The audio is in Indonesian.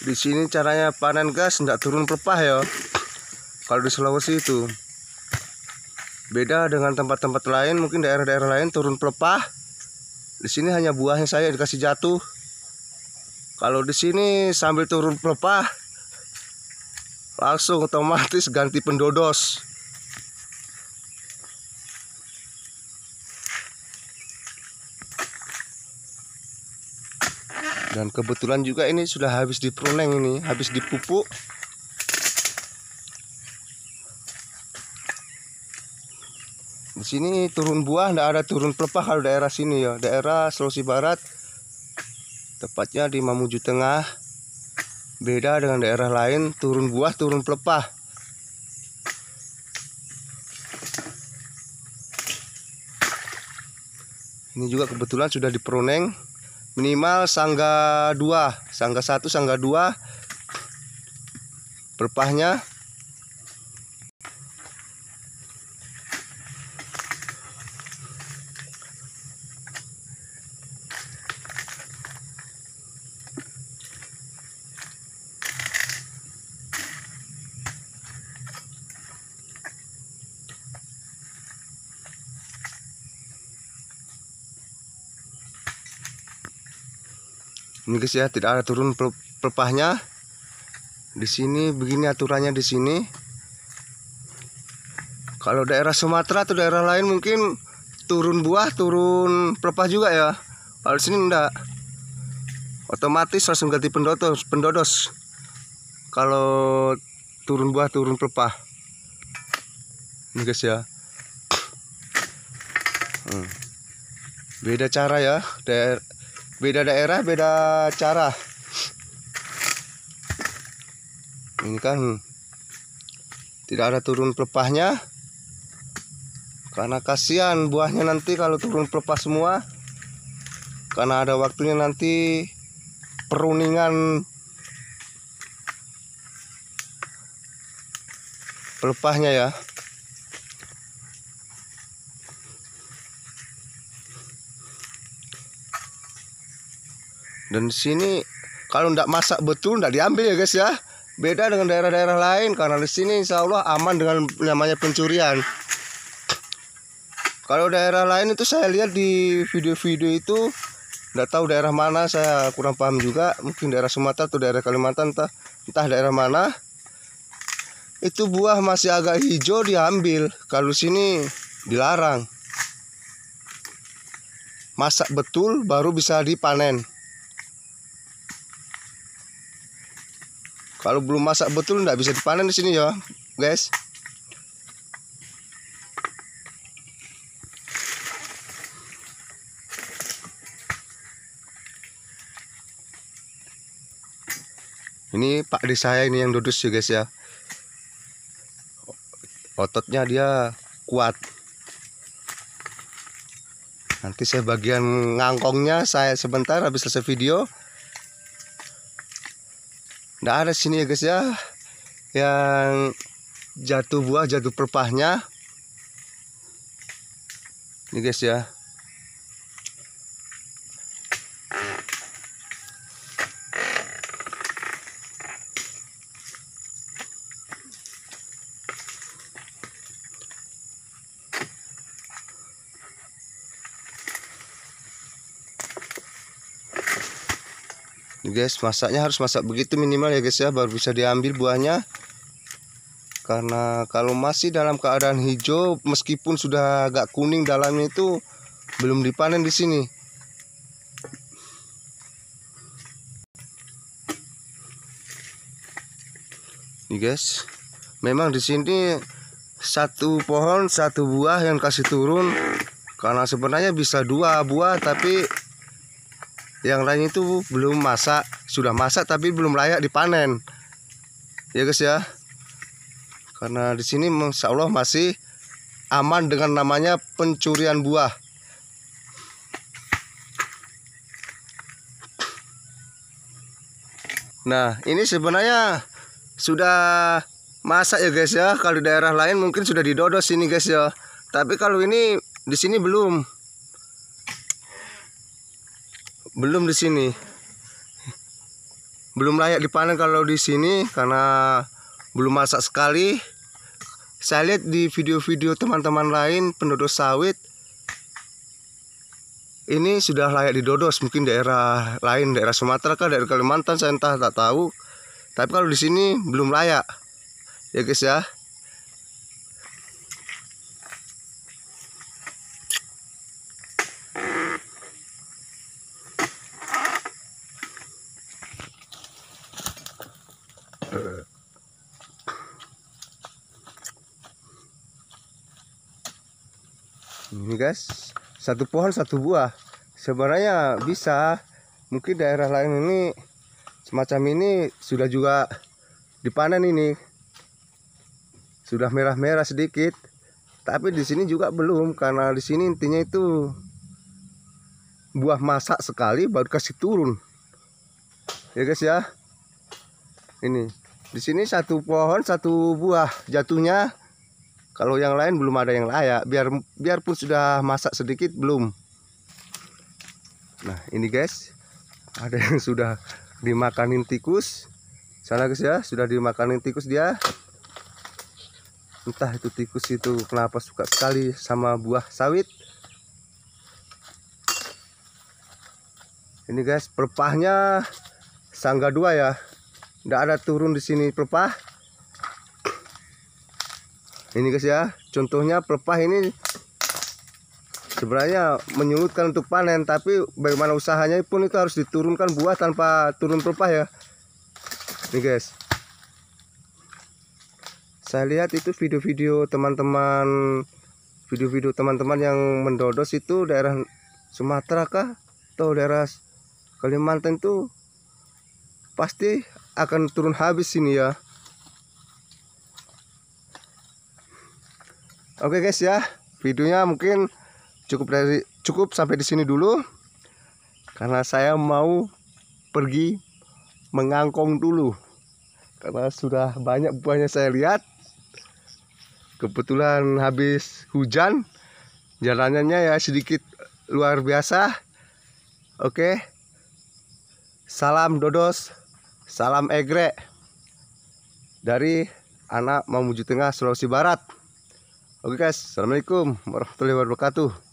di sini caranya panen gas tidak turun pelepah ya kalau di Sulawesi itu beda dengan tempat-tempat lain mungkin daerah-daerah lain turun pelepah di sini hanya buahnya saya dikasih jatuh kalau di sini sambil turun pelepah langsung otomatis ganti pendodos dan kebetulan juga ini sudah habis diperuneng ini habis dipupuk di sini turun buah tidak ada turun pelepah kalau daerah sini ya daerah Sulawesi Barat tepatnya di Mamuju Tengah beda dengan daerah lain turun buah turun pelepah ini juga kebetulan sudah diperuneng minimal sangga 2 sangga 1 sangga 2 perpahnya ini guys ya tidak ada turun pelepahnya di sini begini aturannya di sini kalau daerah Sumatera atau daerah lain mungkin turun buah turun pelepah juga ya kalau di sini enggak otomatis langsung ganti pendodos pendodos kalau turun buah turun pelepah ini guys ya hmm. beda cara ya daerah beda daerah beda cara ini kan tidak ada turun pelepahnya karena kasihan buahnya nanti kalau turun pelepah semua karena ada waktunya nanti peruningan pelepahnya ya Dan sini kalau tidak masak betul tidak diambil ya guys ya. Beda dengan daerah-daerah lain karena di sini insya Allah aman dengan namanya pencurian. Kalau daerah lain itu saya lihat di video-video itu tidak tahu daerah mana saya kurang paham juga mungkin daerah Sumatera atau daerah Kalimantan entah entah daerah mana itu buah masih agak hijau diambil kalau sini dilarang masak betul baru bisa dipanen Kalau belum masak betul nggak bisa dipanen di sini ya, guys. Ini Pak di saya ini yang dudus ya guys ya. Ototnya dia kuat. Nanti saya bagian ngangkongnya saya sebentar habis selesai video Nah ada sini ya guys ya Yang jatuh buah jatuh perpahnya Ini guys ya Tuh guys, masaknya harus masak begitu minimal ya guys ya baru bisa diambil buahnya. Karena kalau masih dalam keadaan hijau meskipun sudah agak kuning dalamnya itu belum dipanen di sini. Nih guys. Memang di sini satu pohon satu buah yang kasih turun karena sebenarnya bisa dua buah tapi yang lain itu belum masak sudah masak tapi belum layak dipanen ya guys ya karena di sini insya Allah masih aman dengan namanya pencurian buah nah ini sebenarnya sudah masak ya guys ya kalau di daerah lain mungkin sudah didodos ini guys ya tapi kalau ini di sini belum belum di sini belum layak dipanen kalau di sini karena belum masak sekali saya lihat di video-video teman-teman lain penduduk sawit ini sudah layak didodos mungkin daerah lain daerah Sumatera kah daerah Kalimantan saya entah tak tahu tapi kalau di sini belum layak ya guys ya Eh. ini guys satu pohon satu buah sebenarnya bisa mungkin daerah lain ini semacam ini sudah juga dipanen ini sudah merah-merah sedikit tapi di sini juga belum karena di sini intinya itu buah masak sekali baru kasih turun ya guys ya ini di sini satu pohon satu buah jatuhnya. Kalau yang lain belum ada yang layak. Biar biarpun sudah masak sedikit belum. Nah ini guys ada yang sudah dimakanin tikus. Sana guys ya sudah dimakanin tikus dia. Entah itu tikus itu kenapa suka sekali sama buah sawit. Ini guys pelepahnya sangga dua ya. Tidak ada turun di sini pelepah. Ini guys ya, contohnya pelepah ini sebenarnya menyulutkan untuk panen, tapi bagaimana usahanya pun itu harus diturunkan buah tanpa turun pelepah ya. ini guys. Saya lihat itu video-video teman-teman video-video teman-teman yang mendodos itu daerah Sumatera kah atau daerah Kalimantan itu pasti akan turun habis ini ya Oke guys ya videonya mungkin cukup dari cukup sampai di sini dulu karena saya mau pergi mengangkong dulu karena sudah banyak buahnya saya lihat kebetulan habis hujan jalanannya ya sedikit luar biasa oke salam dodos Salam Egre dari anak Mamuju Tengah Sulawesi Barat. Oke guys, assalamualaikum warahmatullahi wabarakatuh.